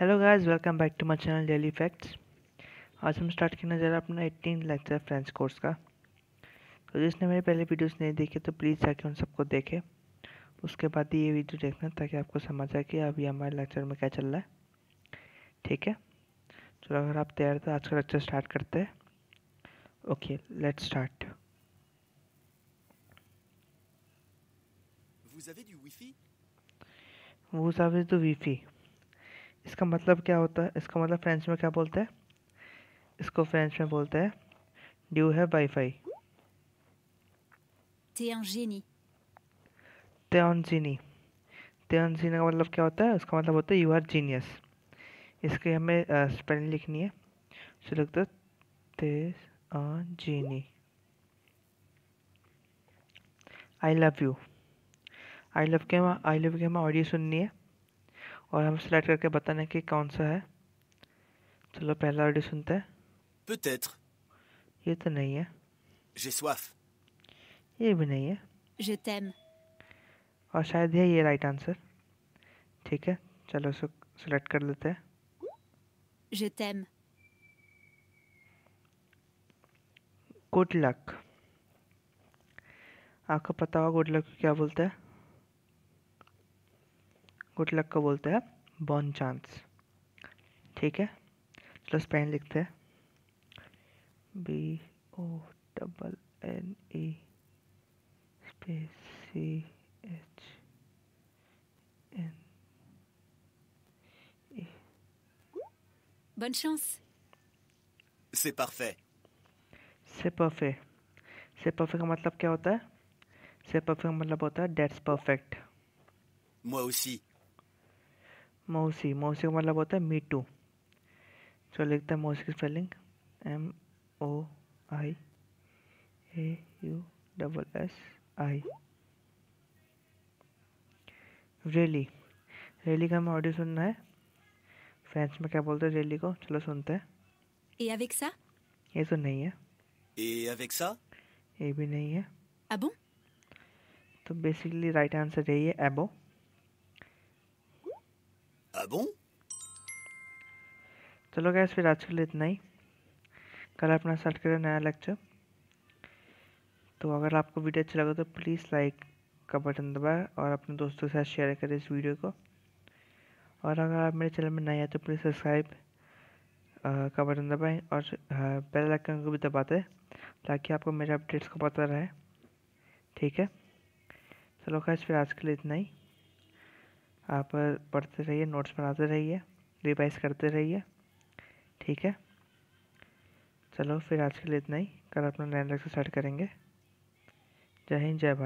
Hello guys welcome back to my channel daily facts आज हम start करना जा रहे हैं अपना एट्टीन लेक्चर फ्रेंच कोर्स का तो जिसने मेरे पहले वीडियोस नहीं देखे तो प्लीज़ जाके उन सबको देखें उसके बाद ये वीडियो देखना ताकि आपको समझ आए कि अभी हमारे लेक्चर में क्या चल रहा है ठीक है चलो अगर आप तैयार तो आज का लेक्चर स्टार्ट करते हैं okay let start Vous avez du wifi? Vous avez du wifi. इसका मतलब क्या होता है इसका मतलब फ्रेंच में क्या बोलते हैं इसको फ्रेंच में बोलते हैं ड्यू है वाईफाई जीनी तेनजिनी जीनी का मतलब क्या होता है उसका मतलब होता है यू आर जीनियस इसकी हमें स्पेलिंग लिखनी है सो लगता है तेज जीनी I love you I love के हम आई लव के हमें ऑडियो सुननी है और हम सेलेक्ट करके बताने है कि कौन सा है चलो पहला ऑडियो सुनते हैं ये तो नहीं है J'ai soif. ये भी नहीं है Je t'aime. और शायद है ये राइट आंसर ठीक है चलो उसको सेलेक्ट कर लेते हैं Je t'aime. गुड लक आपको पता होगा गुड लक क्या बोलते हैं गुड लक को बोलते हैं बॉन चांस ठीक है चलो स्पेन लिखते हैं B O double N E space C H N Bonne chance. C'est parfait. C'est parfait. C'est parfait का मतलब क्या होता है C'est parfait का मतलब होता है That's perfect. Moi aussi. मौसी मौसी का मतलब होता है मीटू चलो लिखते हैं मौसी की spelling M O I A U double S I rally rally का हमें ऑडियो सुनना है फ्रेंच में क्या बोलते हैं रैली को चलो सुनते हैं ए avec ये तो नहीं है ए avec ये भी नहीं है अबू ah तो बेसिकली राइट आंसर यही है एबो Ah bon चलो तो गैस फिर आज के लिए इतना ही कल अपना स्टार्ट करें नया लेक्चर तो अगर आपको वीडियो अच्छा लगा तो प्लीज़ लाइक का बटन दबाएं और अपने दोस्तों के साथ शेयर करें इस वीडियो को और अगर आप मेरे चैनल में नए हैं तो प्लीज़ सब्सक्राइब का बटन दबाएं और बेल आइकन को भी दबाते ताकि आपको मेरे अपडेट्स को पता रहे ठीक है चलो तो खैर फिर आज के लिए इतना ही आप पढ़ते रहिए नोट्स बनाते रहिए रिवाइज करते रहिए ठीक है चलो फिर आज के लिए इतना ही कल अपना नया लेक्चर स्टार्ट करेंगे जय हिंद जय भारत